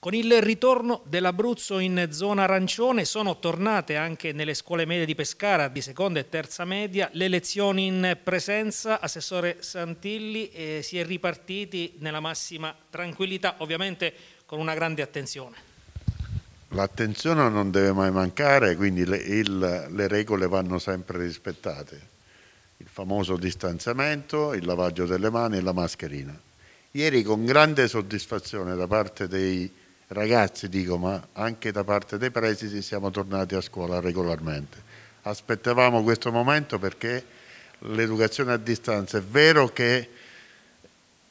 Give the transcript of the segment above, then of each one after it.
Con il ritorno dell'Abruzzo in zona arancione sono tornate anche nelle scuole medie di Pescara di seconda e terza media le lezioni in presenza. Assessore Santilli eh, si è ripartiti nella massima tranquillità, ovviamente con una grande attenzione. L'attenzione non deve mai mancare, quindi le, il, le regole vanno sempre rispettate. Il famoso distanziamento, il lavaggio delle mani e la mascherina. Ieri con grande soddisfazione da parte dei ragazzi dico ma anche da parte dei presidi siamo tornati a scuola regolarmente aspettavamo questo momento perché l'educazione a distanza è vero che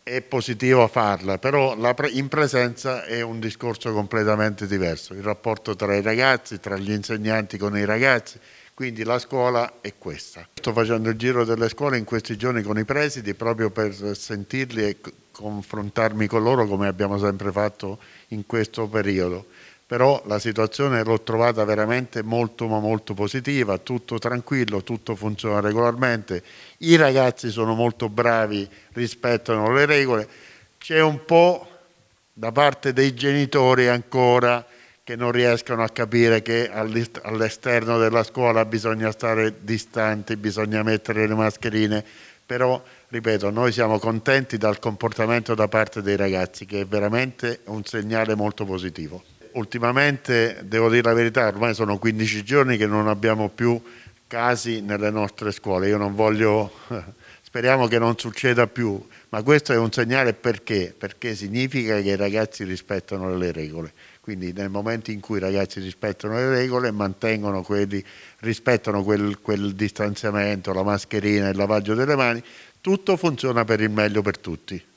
è positivo farla però in presenza è un discorso completamente diverso il rapporto tra i ragazzi tra gli insegnanti con i ragazzi quindi la scuola è questa. Sto facendo il giro delle scuole in questi giorni con i presidi proprio per sentirli e confrontarmi con loro come abbiamo sempre fatto in questo periodo. Però la situazione l'ho trovata veramente molto ma molto positiva, tutto tranquillo, tutto funziona regolarmente, i ragazzi sono molto bravi, rispettano le regole, c'è un po' da parte dei genitori ancora che non riescono a capire che all'esterno della scuola bisogna stare distanti, bisogna mettere le mascherine, però, ripeto, noi siamo contenti dal comportamento da parte dei ragazzi, che è veramente un segnale molto positivo. Ultimamente, devo dire la verità, ormai sono 15 giorni che non abbiamo più casi nelle nostre scuole. Io non voglio speriamo che non succeda più, ma questo è un segnale perché? Perché significa che i ragazzi rispettano le regole. Quindi nel momento in cui i ragazzi rispettano le regole, mantengono quelli, rispettano quel, quel distanziamento, la mascherina, il lavaggio delle mani, tutto funziona per il meglio per tutti.